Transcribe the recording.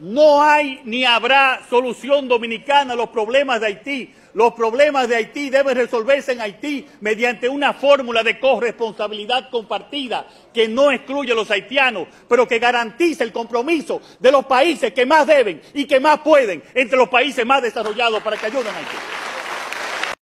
No hay ni habrá solución dominicana a los problemas de Haití. Los problemas de Haití deben resolverse en Haití mediante una fórmula de corresponsabilidad compartida que no excluye a los haitianos, pero que garantice el compromiso de los países que más deben y que más pueden entre los países más desarrollados para que ayuden a Haití.